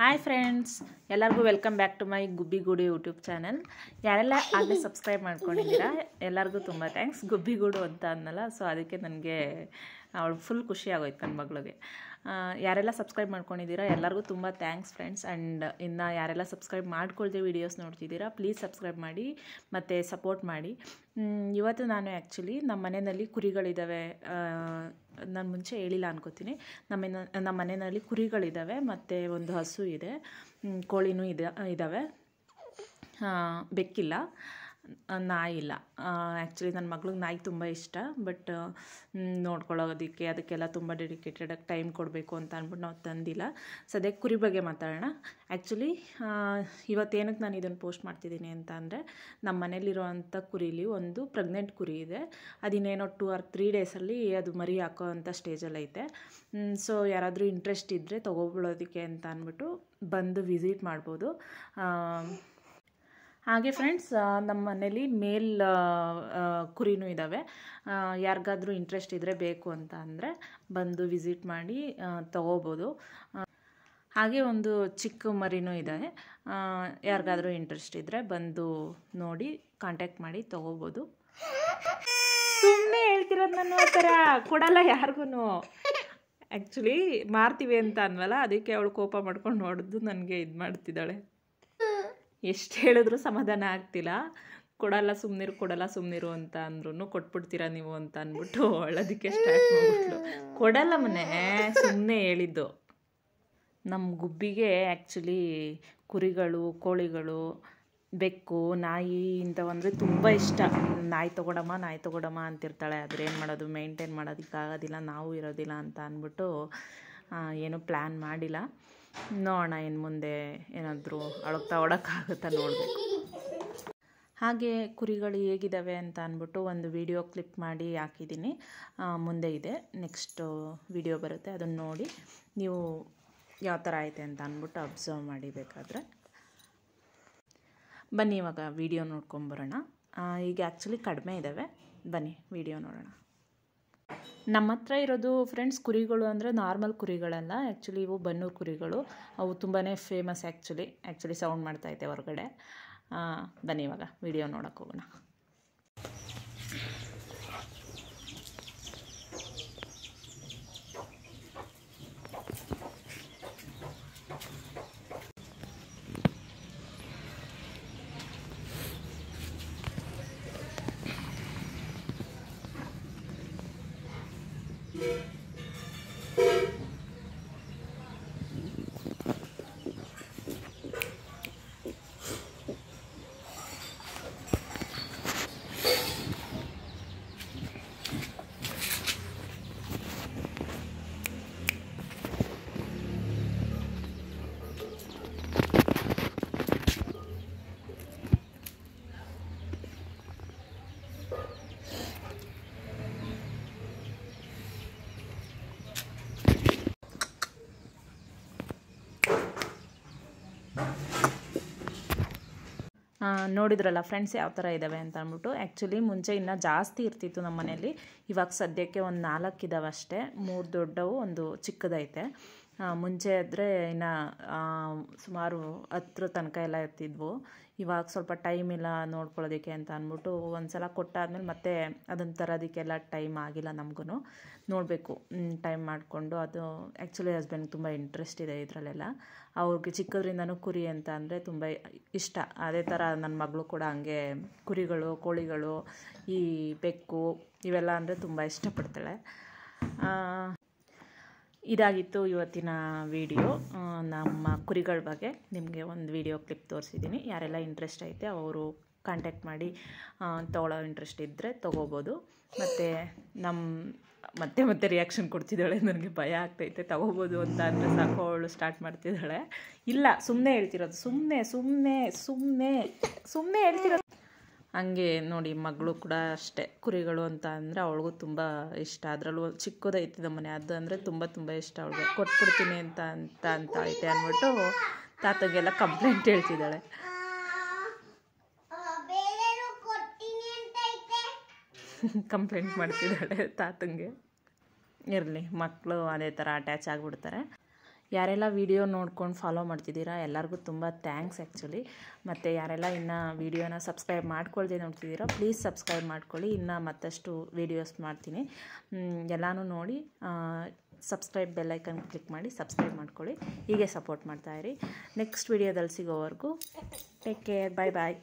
hi friends ಎಲ್ಲರಿಗೂ welcome back to my Gubbigudu YouTube channel ಯಾರೆಲ್ಲ ಆಗಲೇ ಸಬ್ಸ್ಕ್ರೈಬ್ ಮಾಡ್ಕೊಂಡಿದ್ದೀರಾ ಎಲ್ಲರಿಗೂ ತುಂಬ ಥ್ಯಾಂಕ್ಸ್ ಗುಬ್ಬಿಗೂಡು ಅಂತ ಅನ್ನಲ್ಲ ಸೊ ಅದಕ್ಕೆ ನನಗೆ ಅವಳು ಫುಲ್ ಖುಷಿ ಆಗೋಯ್ತು ನನ್ನ ಮಗಳಿಗೆ ಯಾರೆಲ್ಲ ಸಬ್ಸ್ಕ್ರೈಬ್ ಮಾಡ್ಕೊಂಡಿದ್ದೀರಾ ಎಲ್ಲರಿಗೂ ತುಂಬ ಥ್ಯಾಂಕ್ಸ್ ಫ್ರೆಂಡ್ಸ್ ಆ್ಯಂಡ್ ಇನ್ನು ಯಾರೆಲ್ಲ ಸಬ್ಸ್ಕ್ರೈಬ್ ಮಾಡ್ಕೊಳ್ದೆ ವೀಡಿಯೋಸ್ ನೋಡ್ತಿದ್ದೀರಾ ಪ್ಲೀಸ್ ಸಬ್ಸ್ಕ್ರೈಬ್ ಮಾಡಿ ಮತ್ತು ಸಪೋರ್ಟ್ ಮಾಡಿ ಇವತ್ತು ನಾನು ಆ್ಯಕ್ಚುಲಿ ನಮ್ಮ ಮನೆಯಲ್ಲಿ ಕುರಿಗಳಿದ್ದಾವೆ ನಾನು ಮುಂಚೆ ಹೇಳಿಲ್ಲ ಅನ್ಕೋತೀನಿ ನಮ್ಮ ನಮ್ಮ ಮನೆಯಲ್ಲಿ ಕುರಿಗಳಿದ್ದಾವೆ ಮತ್ತು ಒಂದು ಹಸು ಇದೆ ಕೋಳಿನೂ ಇದೆ ಇದ್ದಾವೆ ಬೆಕ್ಕಿಲ್ಲ ನಾಯಿ ಇಲ್ಲ ಆ್ಯಕ್ಚುಲಿ ನನ್ನ ಮಗ್ಳಿಗೆ ನಾಯಿ ತುಂಬ ಇಷ್ಟ ಬಟ್ ನೋಡ್ಕೊಳ್ಳೋದಕ್ಕೆ ಅದಕ್ಕೆಲ್ಲ ತುಂಬ ಡೆಡಿಕೇಟೆಡಾಗಿ ಟೈಮ್ ಕೊಡಬೇಕು ಅಂತ ಅಂದ್ಬಿಟ್ಟು ನಾವು ತಂದಿಲ್ಲ ಸದ್ಯಕ್ಕೆ ಕುರಿ ಬಗ್ಗೆ ಮಾತಾಡೋಣ ಆ್ಯಕ್ಚುಲಿ ಇವತ್ತೇನಕ್ಕೆ ನಾನು ಇದನ್ನು ಪೋಸ್ಟ್ ಮಾಡ್ತಿದ್ದೀನಿ ಅಂತ ಅಂದರೆ ನಮ್ಮ ಮನೇಲಿರುವಂಥ ಕುರಿಲಿ ಒಂದು ಪ್ರೆಗ್ನೆಂಟ್ ಕುರಿ ಇದೆ ಅದಿನ್ನೇನೋ ಟೂ ಆರ್ ತ್ರೀ ಡೇಸಲ್ಲಿ ಅದು ಮರಿ ಹಾಕೋ ಅಂಥ ಸ್ಟೇಜಲ್ಲೈತೆ ಸೊ ಯಾರಾದರೂ ಇಂಟ್ರೆಸ್ಟ್ ಇದ್ದರೆ ತೊಗೊಬಿಡೋದಕ್ಕೆ ಅಂತ ಅಂದ್ಬಿಟ್ಟು ಬಂದು ವಿಸಿಟ್ ಮಾಡ್ಬೋದು ಹಾಗೆ ಫ್ರೆಂಡ್ಸ್ ನಮ್ಮ ಮನೇಲಿ ಮೇಲ್ ಕುರಿನೂ ಇದ್ದಾವೆ ಯಾರಿಗಾದರೂ ಇಂಟ್ರೆಸ್ಟ್ ಇದ್ದರೆ ಬೇಕು ಅಂತ ಅಂದರೆ ಬಂದು ವಿಸಿಟ್ ಮಾಡಿ ತೊಗೋಬೋದು ಹಾಗೆ ಒಂದು ಚಿಕ್ಕ ಮರಿನೂ ಇದ್ದಾವೆ ಯಾರಿಗಾದರೂ ಇಂಟ್ರೆಸ್ಟ್ ಇದ್ದರೆ ಬಂದು ನೋಡಿ ಕಾಂಟ್ಯಾಕ್ಟ್ ಮಾಡಿ ತೊಗೋಬೋದು ಸುಮ್ಮನೆ ಹೇಳ್ತಿರೋದು ನಾನು ಆ ಥರ ಕೊಡಲ್ಲ ಯಾರಿಗೂ ಆ್ಯಕ್ಚುಲಿ ಮಾರ್ತೀವಿ ಅಂತ ಅನ್ವಲ್ಲ ಅದಕ್ಕೆ ಅವಳು ಕೋಪ ಮಾಡ್ಕೊಂಡು ನೋಡಿದ್ದು ನನಗೆ ಇದು ಮಾಡ್ತಿದ್ದಾಳೆ ಎಷ್ಟು ಹೇಳಿದ್ರು ಸಮಾಧಾನ ಆಗ್ತಿಲ್ಲ ಕೊಡಲ್ಲ ಸುಮ್ಮನಿರು ಕೊಡಲ್ಲ ಸುಮ್ಮನಿರು ಅಂತ ಅಂದ್ರೂ ಕೊಟ್ಬಿಡ್ತೀರಾ ನೀವು ಅಂತ ಅಂದ್ಬಿಟ್ಟು ಅಳೋದಕ್ಕೆ ಸ್ಟಾರ್ಟ್ ಮಾಡಿಬಿಟ್ಲು ಕೊಡಲ್ಲ ಮನೆ ಸುಮ್ಮನೆ ಹೇಳಿದ್ದು ನಮ್ಮ ಗುಬ್ಬಿಗೆ ಆ್ಯಕ್ಚುಲಿ ಕುರಿಗಳು ಕೋಳಿಗಳು ಬೆಕ್ಕು ನಾಯಿ ಇಂಥವಂದರೆ ತುಂಬ ಇಷ್ಟ ನಾಯಿ ತೊಗೊಡಮ್ಮ ನಾಯಿ ತೊಗೊಡಮ್ಮ ಅಂತಿರ್ತಾಳೆ ಆದರೆ ಏನು ಮಾಡೋದು ಮೇಂಟೈನ್ ಮಾಡೋದಕ್ಕಾಗೋದಿಲ್ಲ ನಾವು ಇರೋದಿಲ್ಲ ಅಂತ ಅಂದ್ಬಿಟ್ಟು ಏನೂ ಪ್ಲ್ಯಾನ್ ಮಾಡಿಲ್ಲ ನೋಡೋಣ ಇನ್ನು ಮುಂದೆ ಏನಾದರೂ ಅಳಗ್ತಾ ಒಡಕ್ಕಾಗುತ್ತಾ ನೋಡಬೇಕು ಹಾಗೆ ಕುರಿಗಳು ಹೇಗಿದ್ದಾವೆ ಅಂತ ಅಂದ್ಬಿಟ್ಟು ಒಂದು ವಿಡಿಯೋ ಕ್ಲಿಪ್ ಮಾಡಿ ಹಾಕಿದ್ದೀನಿ ಮುಂದೆ ಇದೆ ನೆಕ್ಸ್ಟು ವಿಡಿಯೋ ಬರುತ್ತೆ ಅದನ್ನು ನೋಡಿ ನೀವು ಯಾವ ಥರ ಐತೆ ಅಂತ ಅಂದ್ಬಿಟ್ಟು ಅಬ್ಸರ್ವ್ ಮಾಡಿ ಬನ್ನಿ ಇವಾಗ ವಿಡಿಯೋ ನೋಡ್ಕೊಂಬರೋಣ ಈಗ ಆ್ಯಕ್ಚುಲಿ ಕಡಿಮೆ ಇದ್ದಾವೆ ಬನ್ನಿ ವಿಡಿಯೋ ನೋಡೋಣ ನಮ್ಮ ಹತ್ರ ಇರೋದು ಫ್ರೆಂಡ್ಸ್ ಕುರಿಗಳು ಅಂದರೆ ನಾರ್ಮಲ್ ಕುರಿಗಳಲ್ಲ ಆ್ಯಕ್ಚುಲಿ ಇವು ಬನ್ನೂರು ಕುರಿಗಳು ಅವು ತುಂಬಾ ಫೇಮಸ್ ಆ್ಯಕ್ಚುಲಿ ಆ್ಯಕ್ಚುಲಿ ಸೌಂಡ್ ಮಾಡ್ತಾ ಹೊರಗಡೆ ಬನ್ನಿ ಇವಾಗ ವಿಡಿಯೋ ನೋಡೋಕ್ಕೆ ಹೋಗೋಣ ನೋಡಿದ್ರಲ್ಲ ಫ್ರೆಂಡ್ಸ್ ಯಾವ ಥರ ಇದ್ದಾವೆ ಅಂತ ಅಂದ್ಬಿಟ್ಟು ಆ್ಯಕ್ಚುಲಿ ಮುಂಚೆ ಇನ್ನೂ ಜಾಸ್ತಿ ಇರ್ತಿತ್ತು ನಮ್ಮ ಮನೆಯಲ್ಲಿ ಇವಾಗ ಸದ್ಯಕ್ಕೆ ಒಂದು ನಾಲ್ಕು ಇದ್ದಾವೆ ಅಷ್ಟೇ ಮೂರು ದೊಡ್ಡವು ಒಂದು ಚಿಕ್ಕದೈತೆ ಮುಂಚೆ ಆದರೆ ಇನ್ನು ಸುಮಾರು ಹತ್ತರ ತನಕ ಎಲ್ಲ ಇರ್ತಿದ್ವು ಇವಾಗ ಸ್ವಲ್ಪ ಟೈಮ್ ಇಲ್ಲ ನೋಡ್ಕೊಳ್ಳೋದಕ್ಕೆ ಅಂತ ಅಂದ್ಬಿಟ್ಟು ಒಂದು ಸಲ ಕೊಟ್ಟಾದ್ಮೇಲೆ ಮತ್ತೆ ಅದನ್ನು ತರೋದಕ್ಕೆಲ್ಲ ಟೈಮ್ ಆಗಿಲ್ಲ ನಮಗೂ ನೋಡಬೇಕು ಟೈಮ್ ಮಾಡಿಕೊಂಡು ಅದು ಆ್ಯಕ್ಚುಲಿ ಹಸ್ಬೆಂಡ್ಗೆ ತುಂಬ ಇಂಟ್ರೆಸ್ಟ್ ಇದೆ ಇದರಲ್ಲೆಲ್ಲ ಅವ್ರಿಗೆ ಚಿಕ್ಕದ್ರಿಂದನೂ ಕುರಿ ಅಂತ ಅಂದರೆ ತುಂಬ ಇಷ್ಟ ಅದೇ ಥರ ನನ್ನ ಮಗಳು ಕೂಡ ಹಂಗೆ ಕುರಿಗಳು ಕೋಳಿಗಳು ಈ ಬೆಕ್ಕು ಇವೆಲ್ಲ ಅಂದರೆ ತುಂಬ ಇಷ್ಟಪಡ್ತಾಳೆ ಇದಾಗಿತ್ತು ಇವತ್ತಿನ ವೀಡಿಯೋ ನಮ್ಮ ಕುರಿಗಳ ಬಗ್ಗೆ ನಿಮಗೆ ಒಂದು ವೀಡಿಯೋ ಕ್ಲಿಪ್ ತೋರಿಸಿದ್ದೀನಿ ಯಾರೆಲ್ಲ ಇಂಟ್ರೆಸ್ಟ್ ಐತೆ ಅವರು ಕಾಂಟ್ಯಾಕ್ಟ್ ಮಾಡಿ ತೊಗೊಳ್ಳೋ ಇಂಟ್ರೆಸ್ಟ್ ಇದ್ದರೆ ತೊಗೋಬೋದು ಮತ್ತು ನಮ್ಮ ಮತ್ತೆ ಮತ್ತೆ ರಿಯಾಕ್ಷನ್ ಕೊಡ್ತಿದ್ದಾಳೆ ನನಗೆ ಭಯ ಆಗ್ತೈತೆ ತೊಗೋಬೋದು ಅಂತ ಅಂದರೆ ಸಾಕು ಸ್ಟಾರ್ಟ್ ಮಾಡ್ತಿದ್ದಾಳೆ ಇಲ್ಲ ಸುಮ್ಮನೆ ಹೇಳ್ತಿರೋದು ಸುಮ್ಮನೆ ಸುಮ್ಮನೆ ಸುಮ್ಮನೆ ಸುಮ್ಮನೆ ಹೇಳ್ತಿರೋದು ಹಂಗೆ ನೋಡಿ ಮಗಳು ಕೂಡ ಅಷ್ಟೇ ಕುರಿಗಳು ಅಂತ ಅಂದರೆ ಅವಳಿಗೂ ತುಂಬ ಇಷ್ಟ ಅದರಲ್ಲೂ ನಮ್ಮ ಮನೆ ಅದು ಅಂದರೆ ತುಂಬ ತುಂಬ ಇಷ್ಟ ಅವಳಿಗೆ ಕೊಟ್ಬಿಡ್ತೀನಿ ಅಂತ ಅಂತ ಅಂತ ಐತೆ ಅಂದ್ಬಿಟ್ಟು ತಾತಗೆಲ್ಲ ಕಂಪ್ಲೇಂಟ್ ಹೇಳ್ತಿದ್ದಾಳೆ ಕಂಪ್ಲೇಂಟ್ ಮಾಡ್ತಿದ್ದಾಳೆ ತಾತಂಗೆ ಇರಲಿ ಮಕ್ಕಳು ಅದೇ ಥರ ಅಟ್ಯಾಚ್ ಆಗಿಬಿಡ್ತಾರೆ ಯಾರೆಲ್ಲ ವೀಡಿಯೋ ನೋಡ್ಕೊಂಡು ಫಾಲೋ ಮಾಡ್ತಿದ್ದೀರಾ ಎಲ್ಲರಿಗೂ ತುಂಬ ಥ್ಯಾಂಕ್ಸ್ ಆ್ಯಕ್ಚುಲಿ ಮತ್ತು ಯಾರೆಲ್ಲ ಇನ್ನು ವೀಡಿಯೋನ ಸಬ್ಸ್ಕ್ರೈಬ್ ಮಾಡ್ಕೊಳ್ದೆ ನೋಡ್ತಿದ್ದೀರಾ ಪ್ಲೀಸ್ ಸಬ್ಸ್ಕ್ರೈಬ್ ಮಾಡ್ಕೊಳ್ಳಿ ಇನ್ನು ಮತ್ತಷ್ಟು ವೀಡಿಯೋಸ್ ಮಾಡ್ತೀನಿ ಎಲ್ಲನೂ ನೋಡಿ ಸಬ್ಸ್ಕ್ರೈಬ್ ಬೆಲ್ಲೈಕನ್ ಕ್ಲಿಕ್ ಮಾಡಿ ಸಬ್ಸ್ಕ್ರೈಬ್ ಮಾಡ್ಕೊಳ್ಳಿ ಹೀಗೆ ಸಪೋರ್ಟ್ ಮಾಡ್ತಾಯಿರಿ ನೆಕ್ಸ್ಟ್ ವೀಡಿಯೋದಲ್ಲಿ ಸಿಗೋವರೆಗೂ ಟೇಕ್ ಕೇರ್ ಬಾಯ್ ಬಾಯ್